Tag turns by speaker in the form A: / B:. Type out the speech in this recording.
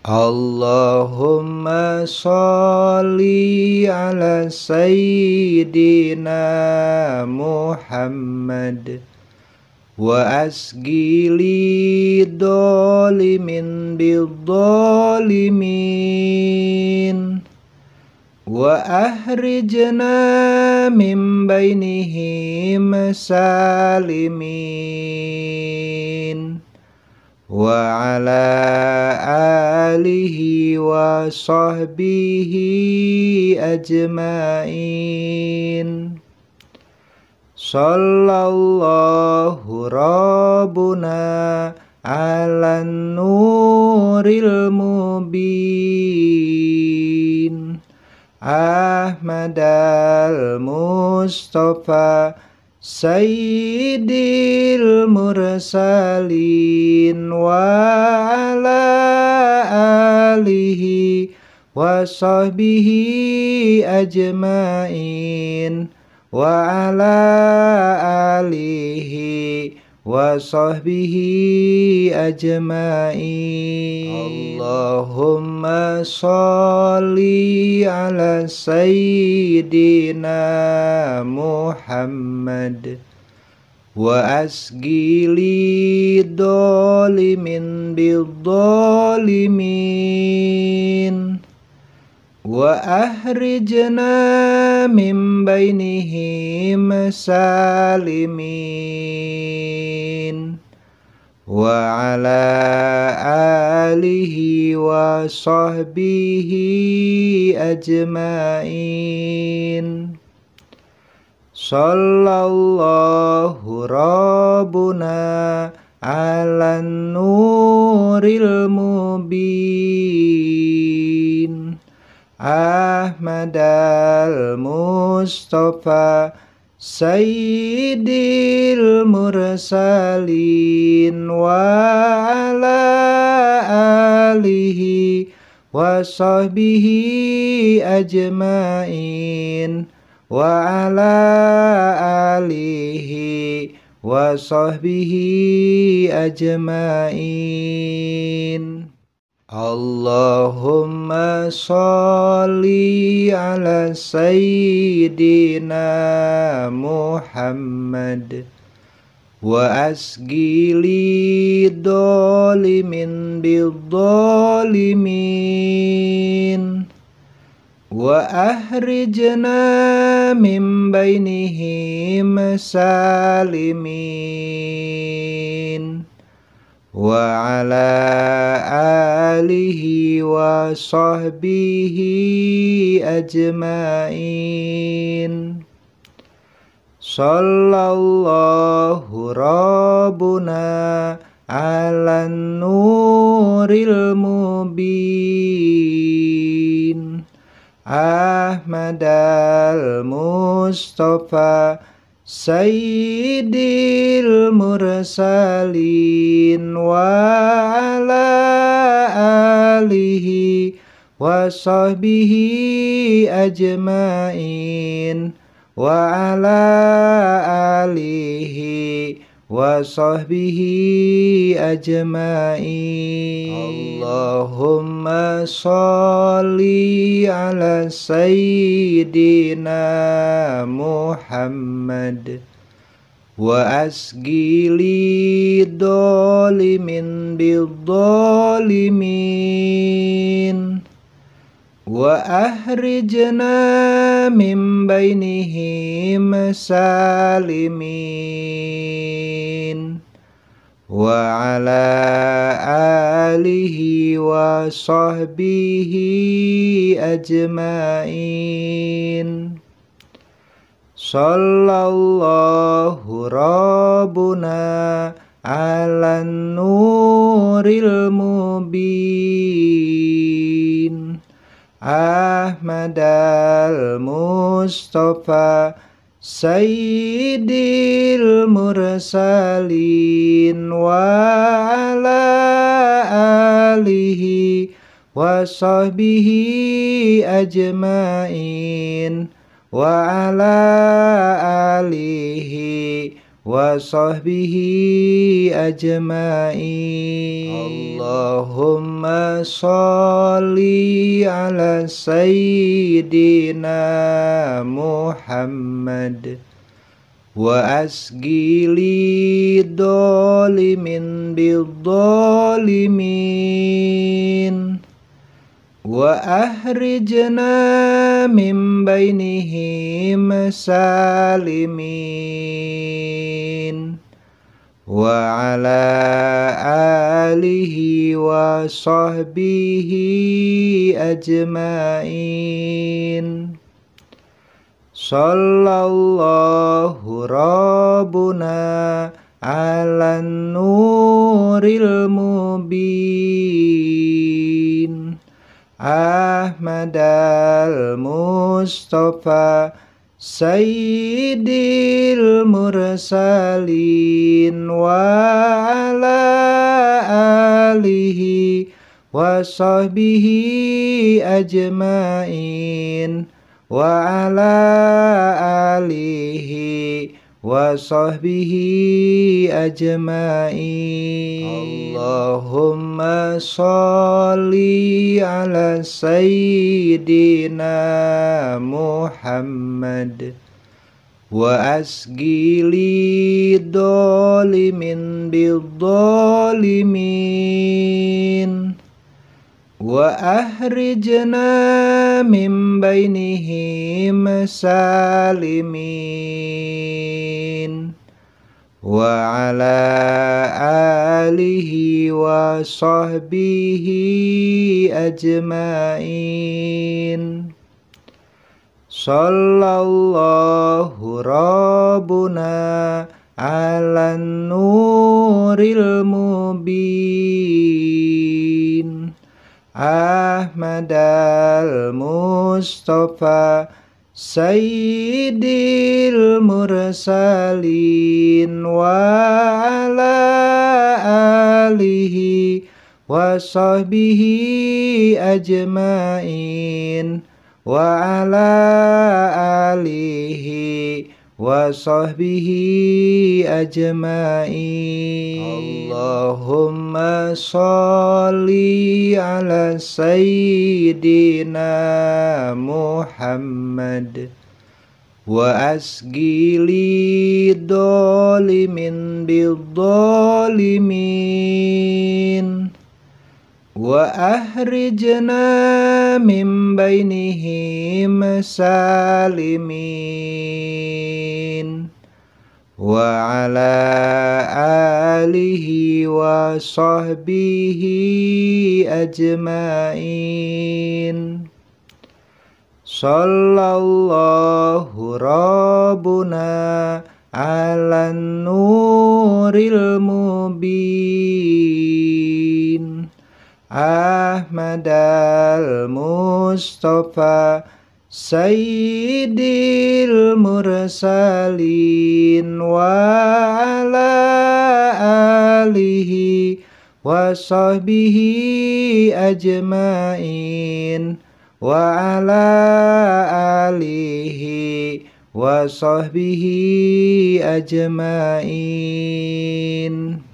A: Allahumma sholli ala sayyidina Muhammad wa asgili dolimin dolimin wa ahrijna min bainihim salimin wa ala alihi wa waalaikumsalam ajmain waalaikumsalam waalaikumsalam waalaikumsalam waalaikumsalam waalaikumsalam waalaikumsalam waalaikumsalam waalaikumsalam Sayyidil mursalin wa ala alihi wa sahbihi ajmain wa ala alihi وصحبه أجمعين اللهم صل على سيدنا محمد وأسقي للظالمين بالظالمين Wa ahrijna mim bainihim salimin Wa ala alihi wa sahbihi ajmain Sallallahu rabbuna ala nuril mubin dal Mustafa Sayyidil Mursalin wa ala alihi wa sahbihi ajmain wa ala alihi wa sahbihi ajmain Allahumma sholli ala sayyidina Muhammad wa asgili dolimin bidolimin wa ahrijna min bainihim salimin wa ala alihi wa sahbihi ajmain Sallallahu Rabbuna ala nuril mubin Ahmad al-Mustafa Sayyidil mursalin wa ala alihi wa sahbihi ajmain wa ala alihi wa sahbihi ajma'in Allahumma sholli ala sayyidina Muhammad wa asgili dolimin bil dolimin Wa ahrijna mim bainihim salimin ala alihi wa sahbihi ajmain Sallallahu rabbuna ala nuril mubin Ahmad al-Mustafa Sayyidil Mursalin wa ala alihi wa sahbihi ajmain wa ala alihi وصحبه أجمعين اللهم صل على سيدنا محمد وأسقي للظالم بالظالمين وأخرجنا من بينهم سالمين wa ala alihi wa waalaikumsalam ajmain waalaikumsalam waalaikumsalam waalaikumsalam waalaikumsalam waalaikumsalam waalaikumsalam waalaikumsalam Sayyidil mursalin wa ala alihi wa sahbihi ajmain wa ala alihi وصحبه أجمعين اللهم صل على سيدنا محمد وأسقي للظالم بالظالمين وأهرجنا min bainihim salimin wa ala alihi wa sahbihi ajmain sallallahu rabbuna ala nuril mubin Ahmad al-Mustafa Sayyidil Mursalin wa ala alihi wa sahbihi ajmain wa ala alihi wa sahbihi ajma'in Allahumma sholli ala sayyidina Muhammad wa asgili dolimin bidolimin wa ahrijna min bainihim salimin wa ala alihi wa warahmatullahi ajmain Waalaikumsalam warahmatullahi wabarakatuh. Waalaikumsalam warahmatullahi wabarakatuh. Waalaikumsalam Sayyidil mursalin wa ala alihi wa sahbihi ajmain wa ala alihi wa sahbihi ajmain